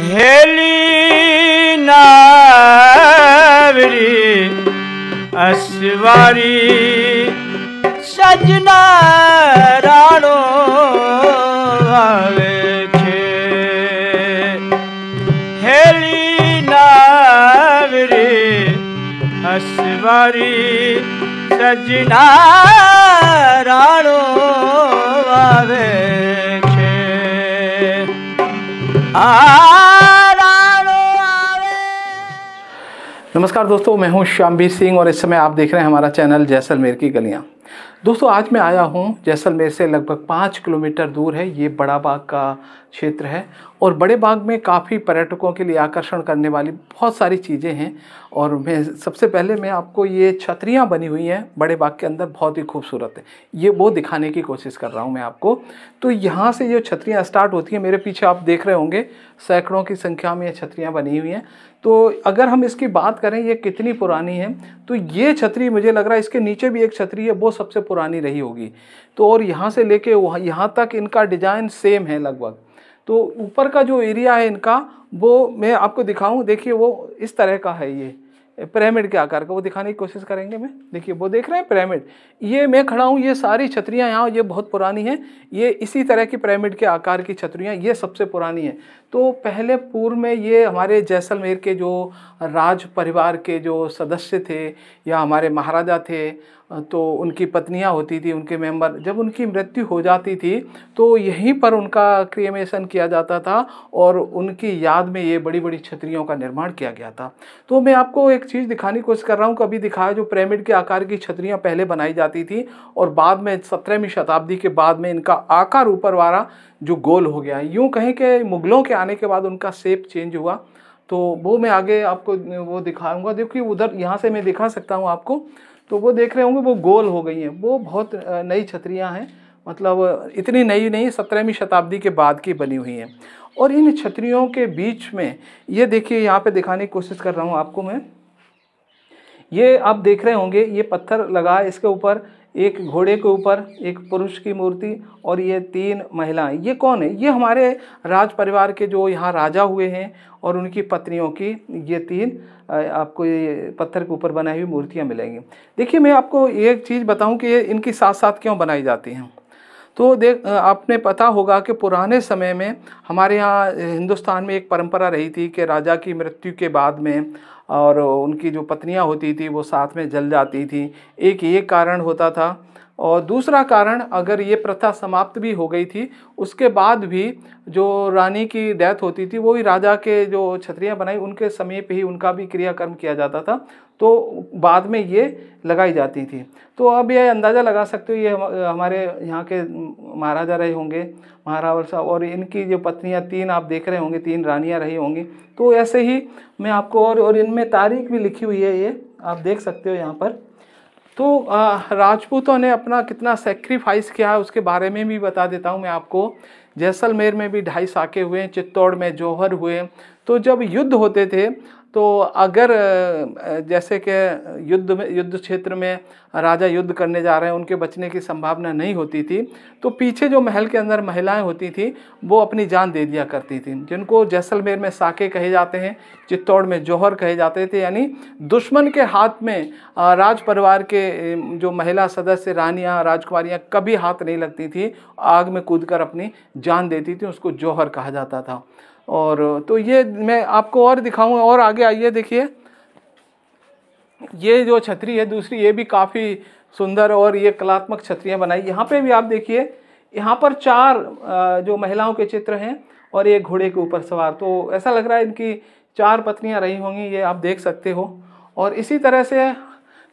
heli नी अस वारी सजन Rano heli नवरी अस वारी सजन खे नमस्कार दोस्तों मैं हूं श्यामवीर सिंह और इस समय आप देख रहे हैं हमारा चैनल जैसलमेर की गलियां दोस्तों आज मैं आया हूं जैसलमेर से लगभग पाँच किलोमीटर दूर है ये बड़ा बाग का क्षेत्र है और बड़े बाग में काफ़ी पर्यटकों के लिए आकर्षण करने वाली बहुत सारी चीज़ें हैं और मैं सबसे पहले मैं आपको ये छतरियाँ बनी हुई हैं बड़े बाग के अंदर बहुत ही खूबसूरत है ये वो दिखाने की कोशिश कर रहा हूँ मैं आपको तो यहाँ से जो छतरियाँ स्टार्ट होती हैं मेरे पीछे आप देख रहे होंगे सैकड़ों की संख्या में ये छतरियाँ बनी हुई हैं तो अगर हम इसकी बात करें ये कितनी पुरानी है तो ये छतरी मुझे लग रहा है इसके नीचे भी एक छतरी है वो सबसे पुरानी रही होगी तो और यहाँ से लेके वहाँ यहाँ तक इनका डिज़ाइन सेम है लगभग तो ऊपर का जो एरिया है इनका वो मैं आपको दिखाऊं देखिए वो इस तरह का है ये पिरामिड के आकार का वो दिखाने की कोशिश करेंगे मैं देखिए वो देख रहे हैं पिरामिड ये मैं खड़ा हूँ ये सारी छतरियाँ यहाँ ये बहुत पुरानी हैं ये इसी तरह की पिरामिड के आकार की छतरियाँ ये सबसे पुरानी हैं तो पहले पूर्व में ये हमारे जैसलमेर के जो राज परिवार के जो सदस्य थे या हमारे महाराजा थे तो उनकी पत्नियां होती थी उनके मेंबर जब उनकी मृत्यु हो जाती थी तो यहीं पर उनका क्रिएमेशन किया जाता था और उनकी याद में ये बड़ी बड़ी छतरियों का निर्माण किया गया था तो मैं आपको एक चीज़ दिखाने की कोशिश कर रहा हूँ कभी दिखाया जो पिरामिड के आकार की छतरियाँ पहले बनाई जाती थी और बाद में सत्रहवीं शताब्दी के बाद में इनका आकार ऊपर वाला जो गोल हो गया यूँ कहें कि मुग़लों के आने के बाद उनका सेप चेंज हुआ तो वो मैं आगे आपको वो दिखाऊंगा देखिए उधर यहाँ से मैं दिखा सकता हूँ आपको तो वो देख रहे होंगे वो गोल हो गई हैं वो बहुत नई छतरियाँ हैं मतलब इतनी नई नहीं सत्रहवीं शताब्दी के बाद की बनी हुई हैं और इन छतरियों के बीच में ये देखिए यहाँ पे दिखाने की कोशिश कर रहा हूँ आपको मैं ये आप देख रहे होंगे ये पत्थर लगा इसके ऊपर एक घोड़े के ऊपर एक पुरुष की मूर्ति और ये तीन महिलाएं ये कौन है ये हमारे राज परिवार के जो यहाँ राजा हुए हैं और उनकी पत्नियों की ये तीन आपको ये पत्थर के ऊपर बनाई हुई मूर्तियाँ मिलेंगी देखिए मैं आपको एक चीज़ बताऊँ कि ये इनकी साथ साथ क्यों बनाई जाती हैं तो देख आपने पता होगा कि पुराने समय में हमारे यहाँ हिंदुस्तान में एक परंपरा रही थी कि राजा की मृत्यु के बाद में और उनकी जो पत्नियाँ होती थी वो साथ में जल जाती थीं एक ये कारण होता था और दूसरा कारण अगर ये प्रथा समाप्त भी हो गई थी उसके बाद भी जो रानी की डेथ होती थी वो ही राजा के जो छतरियाँ बनाई उनके समीप ही उनका भी क्रियाकर्म किया जाता था तो बाद में ये लगाई जाती थी तो अब ये अंदाज़ा लगा सकते हो ये हमारे यहाँ के महाराजा रहे होंगे महारावल साहब और इनकी जो पत्नियाँ तीन आप देख रहे होंगे तीन रानियाँ रही होंगी तो ऐसे ही मैं आपको और और इनमें तारीख भी लिखी हुई है ये आप देख सकते हो यहाँ पर तो राजपूतों ने अपना कितना सेक्रीफाइस किया है उसके बारे में भी बता देता हूँ मैं आपको जैसलमेर में भी ढाई साके हुए चित्तौड़ में जौहर हुए तो जब युद्ध होते थे तो अगर जैसे कि युद्ध में युद्ध क्षेत्र में राजा युद्ध करने जा रहे हैं उनके बचने की संभावना नहीं होती थी तो पीछे जो महल के अंदर महिलाएं होती थी वो अपनी जान दे दिया करती थी जिनको जैसलमेर में साके कहे जाते हैं चित्तौड़ में जौहर कहे जाते थे यानी दुश्मन के हाथ में राज परिवार के जो महिला सदस्य रानियाँ राजकुमारियाँ कभी हाथ नहीं लगती थी आग में कूद कर अपनी जान देती थी उसको जौहर कहा जाता था और तो ये मैं आपको और दिखाऊँ और आगे आइए देखिए ये जो छतरी है दूसरी ये भी काफ़ी सुंदर और ये कलात्मक छतरियाँ बनाई यहाँ पे भी आप देखिए यहाँ पर चार जो महिलाओं के चित्र हैं और एक घोड़े के ऊपर सवार तो ऐसा लग रहा है इनकी चार पत्नियाँ रही होंगी ये आप देख सकते हो और इसी तरह से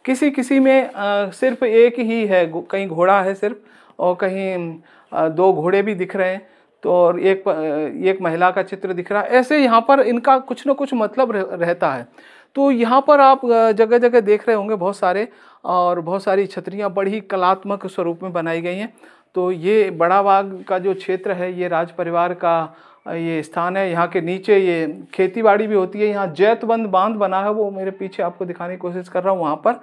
किसी किसी में सिर्फ एक ही है कहीं घोड़ा है सिर्फ और कहीं दो घोड़े भी दिख रहे हैं तो और एक एक महिला का चित्र दिख रहा है ऐसे यहाँ पर इनका कुछ ना कुछ मतलब रहता है तो यहाँ पर आप जगह जगह देख रहे होंगे बहुत सारे और बहुत सारी छतरियाँ बड़ी कलात्मक स्वरूप में बनाई गई हैं तो ये बड़ा बाग का जो क्षेत्र है ये राज परिवार का ये स्थान है यहाँ के नीचे ये खेती बाड़ी भी होती है यहाँ जैतबंद बांध बना है वो मेरे पीछे आपको दिखाने की कोशिश कर रहा हूँ वहाँ पर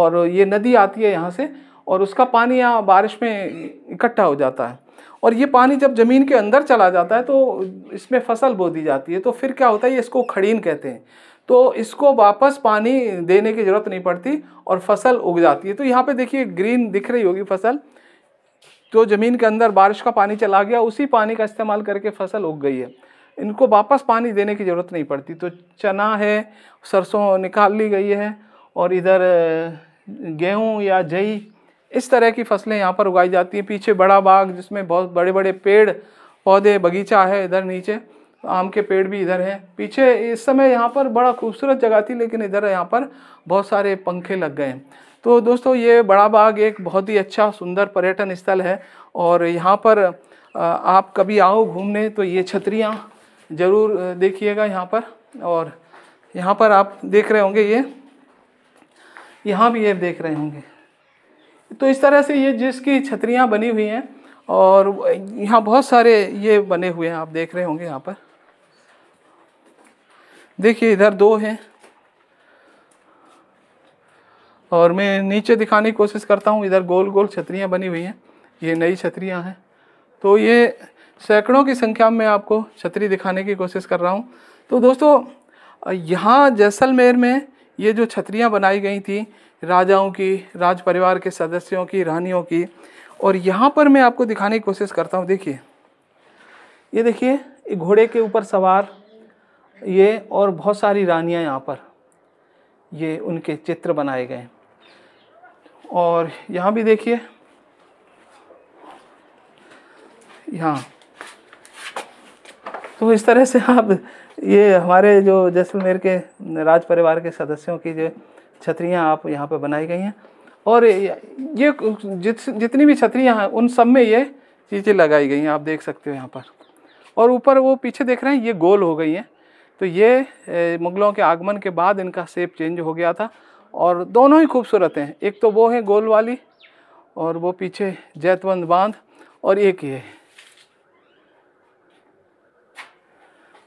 और ये नदी आती है यहाँ से और उसका पानी यहाँ बारिश में इकट्ठा हो जाता है और ये पानी जब ज़मीन के अंदर चला जाता है तो इसमें फसल बो दी जाती है तो फिर क्या होता है ये इसको खड़ीन कहते हैं तो इसको वापस पानी देने की ज़रूरत नहीं पड़ती और फसल उग जाती है तो यहाँ पे देखिए ग्रीन दिख रही होगी फसल तो ज़मीन के अंदर बारिश का पानी चला गया उसी पानी का इस्तेमाल करके फसल उग गई है इनको वापस पानी देने की ज़रूरत नहीं पड़ती तो चना है सरसों निकाल ली गई है और इधर गेहूँ या जई इस तरह की फसलें यहाँ पर उगाई जाती हैं पीछे बड़ा बाग जिसमें बहुत बड़े बड़े पेड़ पौधे बगीचा है इधर नीचे आम के पेड़ भी इधर हैं पीछे इस समय यहाँ पर बड़ा खूबसूरत जगह थी लेकिन इधर यहाँ पर बहुत सारे पंखे लग गए हैं तो दोस्तों ये बड़ा बाग एक बहुत ही अच्छा सुंदर पर्यटन स्थल है और यहाँ पर आप कभी आओ घूमने तो ये छतरियाँ ज़रूर देखिएगा यहाँ पर और यहाँ पर आप देख रहे होंगे ये यहाँ भी ये देख रहे होंगे तो इस तरह से ये जिसकी छतरियाँ बनी हुई हैं और यहाँ बहुत सारे ये बने हुए हैं आप देख रहे होंगे यहाँ पर देखिए इधर दो हैं और मैं नीचे दिखाने की कोशिश करता हूँ इधर गोल गोल छतरियाँ बनी हुई हैं ये नई छतरियाँ हैं तो ये सैकड़ों की संख्या में आपको छतरी दिखाने की कोशिश कर रहा हूँ तो दोस्तों यहाँ जैसलमेर में ये जो छतरियाँ बनाई गई थी राजाओं की राज परिवार के सदस्यों की रानियों की और यहाँ पर मैं आपको दिखाने की कोशिश करता हूँ देखिए ये देखिए घोड़े के ऊपर सवार ये और बहुत सारी रानियाँ यहाँ पर ये उनके चित्र बनाए गए और यहाँ भी देखिए यहाँ तो इस तरह से आप ये हमारे जो जैसलमेर के राज परिवार के सदस्यों की जो छतरियाँ आप यहाँ पर बनाई गई हैं और ये जित जितनी भी छतरियाँ हैं उन सब में ये चीज़ें लगाई गई हैं आप देख सकते हो यहाँ पर और ऊपर वो पीछे देख रहे हैं ये गोल हो गई हैं तो ये मुग़लों के आगमन के बाद इनका शेप चेंज हो गया था और दोनों ही खूबसूरत हैं एक तो वो है गोल वाली और वो पीछे जैतवंत बांध और एक ये है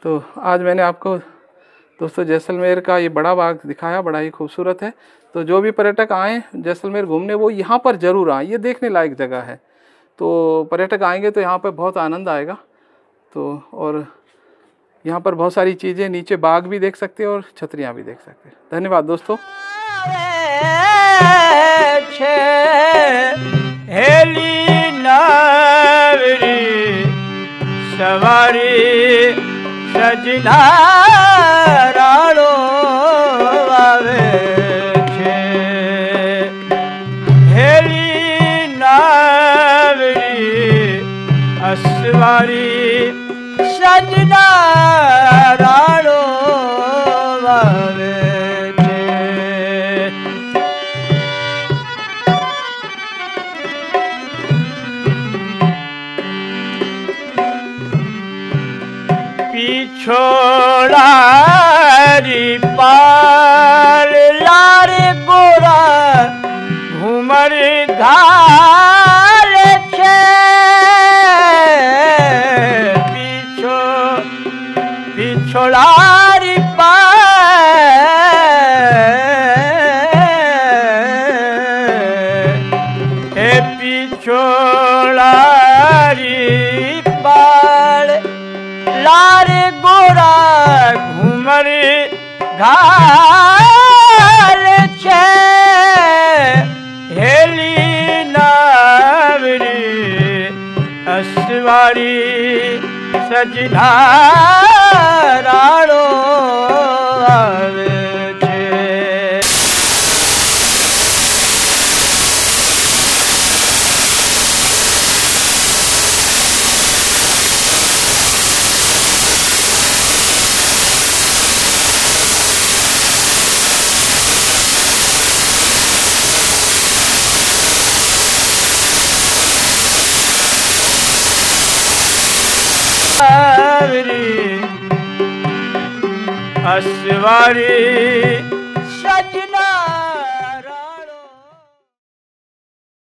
तो आज मैंने आपको दोस्तों जैसलमेर का ये बड़ा बाग दिखाया बड़ा ही खूबसूरत है तो जो भी पर्यटक आएँ जैसलमेर घूमने वो यहाँ पर ज़रूर आएँ ये देखने लायक जगह है तो पर्यटक आएंगे तो यहाँ पर बहुत आनंद आएगा तो और यहाँ पर बहुत सारी चीज़ें नीचे बाग भी देख सकते हैं और छतरियाँ भी देख सकते हैं धन्यवाद दोस्तों सवारी जिनारो हेड़ी अस वारी छोड़ा री पार लार गोरा घूमर घा हेली नवरी अस वारी सॼो ਅਸਵਾਰੀ